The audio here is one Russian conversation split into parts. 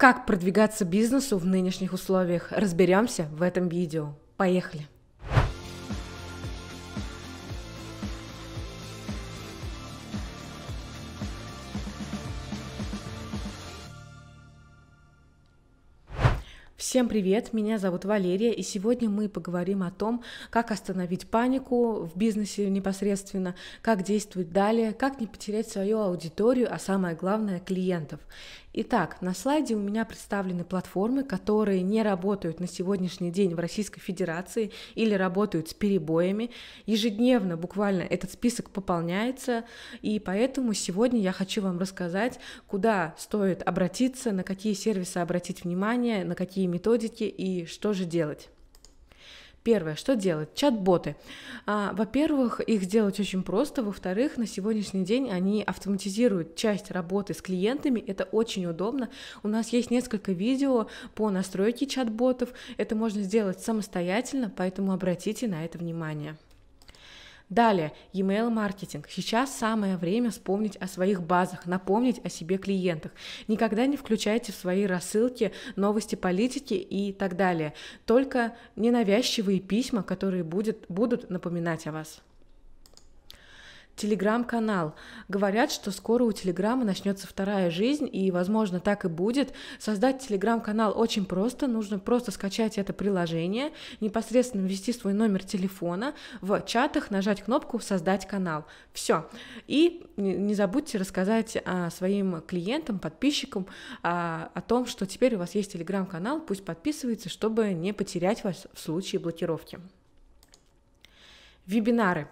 Как продвигаться бизнесу в нынешних условиях, разберемся в этом видео. Поехали! Всем привет, меня зовут Валерия, и сегодня мы поговорим о том, как остановить панику в бизнесе непосредственно, как действовать далее, как не потерять свою аудиторию, а самое главное клиентов. Итак, на слайде у меня представлены платформы, которые не работают на сегодняшний день в Российской Федерации или работают с перебоями. Ежедневно буквально этот список пополняется, и поэтому сегодня я хочу вам рассказать, куда стоит обратиться, на какие сервисы обратить внимание, на какие методики и что же делать. Первое, что делать? Чат-боты. А, во-первых, их сделать очень просто. Во-вторых, на сегодняшний день они автоматизируют часть работы с клиентами. Это очень удобно. У нас есть несколько видео по настройке чат-ботов. Это можно сделать самостоятельно, поэтому обратите на это внимание. Далее, email маркетинг. Сейчас самое время вспомнить о своих базах, напомнить о себе клиентах. Никогда не включайте в свои рассылки новости политики и так далее. Только ненавязчивые письма, которые будет, будут напоминать о вас телеграм-канал. Говорят, что скоро у телеграма начнется вторая жизнь, и, возможно, так и будет. Создать телеграм-канал очень просто, нужно просто скачать это приложение, непосредственно ввести свой номер телефона, в чатах нажать кнопку «Создать канал». Все. И не забудьте рассказать а, своим клиентам, подписчикам а, о том, что теперь у вас есть телеграм-канал, пусть подписывается, чтобы не потерять вас в случае блокировки. Вебинары.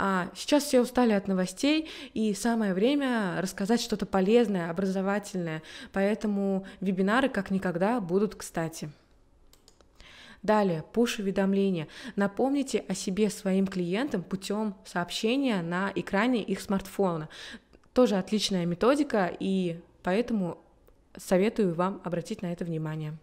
А сейчас все устали от новостей, и самое время рассказать что-то полезное, образовательное. Поэтому вебинары как никогда будут кстати. Далее, пуш-уведомления. Напомните о себе своим клиентам путем сообщения на экране их смартфона. Тоже отличная методика, и поэтому советую вам обратить на это внимание.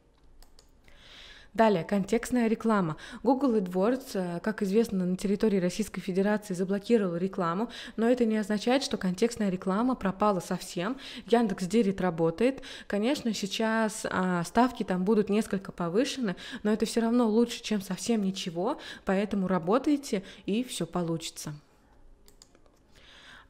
Далее, контекстная реклама. Google AdWords, э, как известно, на территории Российской Федерации заблокировал рекламу, но это не означает, что контекстная реклама пропала совсем. Яндекс Директ работает. Конечно, сейчас а, ставки там будут несколько повышены, но это все равно лучше, чем совсем ничего, поэтому работайте и все получится.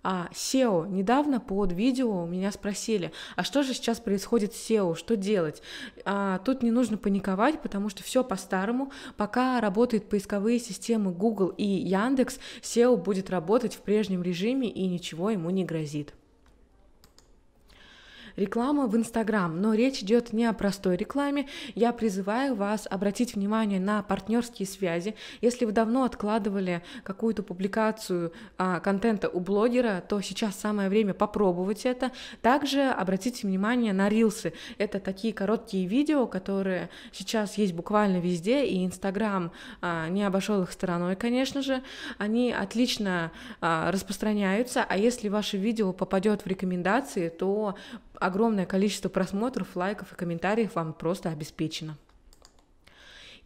А SEO. Недавно под видео у меня спросили, а что же сейчас происходит с SEO, что делать? А, тут не нужно паниковать, потому что все по-старому. Пока работают поисковые системы Google и Яндекс, SEO будет работать в прежнем режиме и ничего ему не грозит реклама в Инстаграм, но речь идет не о простой рекламе. Я призываю вас обратить внимание на партнерские связи. Если вы давно откладывали какую-то публикацию а, контента у блогера, то сейчас самое время попробовать это. Также обратите внимание на рилсы. Это такие короткие видео, которые сейчас есть буквально везде, и Инстаграм а, не обошел их стороной, конечно же. Они отлично а, распространяются, а если ваше видео попадет в рекомендации, то огромное количество просмотров, лайков и комментариев вам просто обеспечено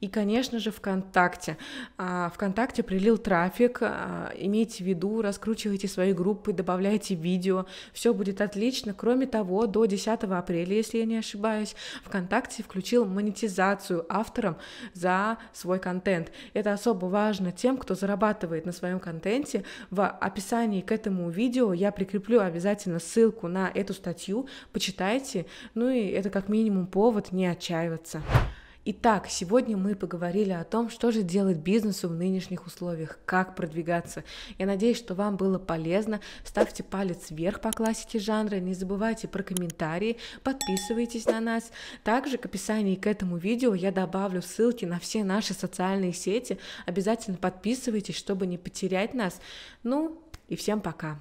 и, конечно же, ВКонтакте. А, ВКонтакте прилил трафик, а, имейте в виду, раскручивайте свои группы, добавляйте видео, все будет отлично. Кроме того, до 10 апреля, если я не ошибаюсь, ВКонтакте включил монетизацию авторам за свой контент. Это особо важно тем, кто зарабатывает на своем контенте. В описании к этому видео я прикреплю обязательно ссылку на эту статью, почитайте, ну и это как минимум повод не отчаиваться. Итак, сегодня мы поговорили о том, что же делать бизнесу в нынешних условиях, как продвигаться. Я надеюсь, что вам было полезно. Ставьте палец вверх по классике жанра, не забывайте про комментарии, подписывайтесь на нас. Также к описанию к этому видео я добавлю ссылки на все наши социальные сети. Обязательно подписывайтесь, чтобы не потерять нас. Ну и всем пока!